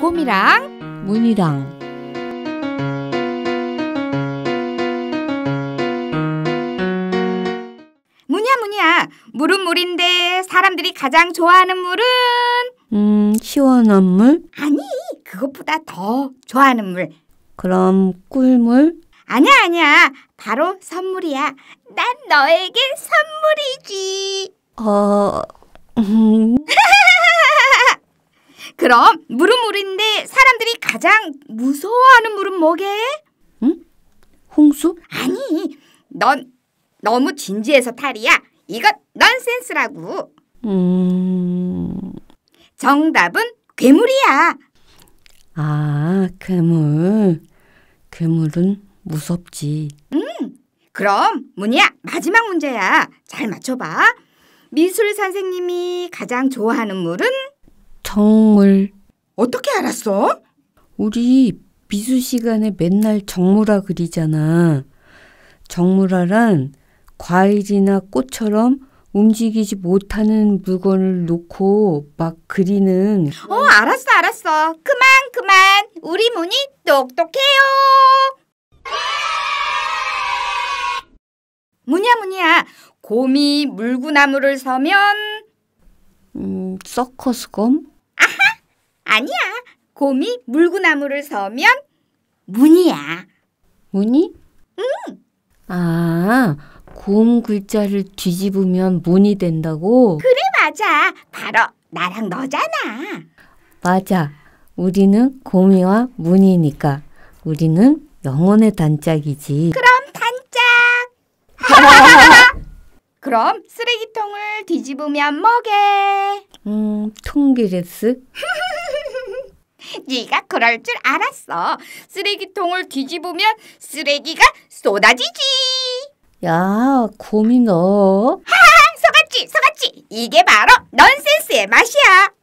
곰이랑 문이랑 문이야 문이야 물은 물인데 사람들이 가장 좋아하는 물은 음 시원한 물? 아니 그것보다 더 좋아하는 물 그럼 꿀물? 아니야 아니야 바로 선물이야 난 너에게 선물이지 어... 음. 그럼 무릎물인데 사람들이 가장 무서워하는 물은 뭐게? 응? 홍수? 아니, 넌 너무 진지해서 탈이야. 이건 넌센스라고. 음... 정답은 괴물이야. 아, 괴물. 괴물은 무섭지. 응. 음, 그럼 문희야 마지막 문제야. 잘 맞춰봐. 미술 선생님이 가장 좋아하는 물은? 정물. 어떻게 알았어? 우리 미술 시간에 맨날 정물화 그리잖아. 정물화란 과일이나 꽃처럼 움직이지 못하는 물건을 놓고 막 그리는. 어, 알았어, 알았어. 그만, 그만. 우리 문이 똑똑해요. 문이야, 문이야. 곰이 물구나무를 서면. 음, 서커스검? 아니야. 곰이 물구나무를 서면 문이야. 문이? 응. 아, 곰 글자를 뒤집으면 문이 된다고? 그래, 맞아. 바로 나랑 너잖아. 맞아. 우리는 곰이와 문이니까 우리는 영혼의 단짝이지. 그럼 단짝. 그럼 쓰레기통을 뒤집으면 뭐게? 음, 통기레스. 네가 그럴 줄 알았어. 쓰레기통을 뒤집으면 쓰레기가 쏟아지지. 야, 고민어. 하하, 속았지, 속았지. 이게 바로 넌센스의 맛이야.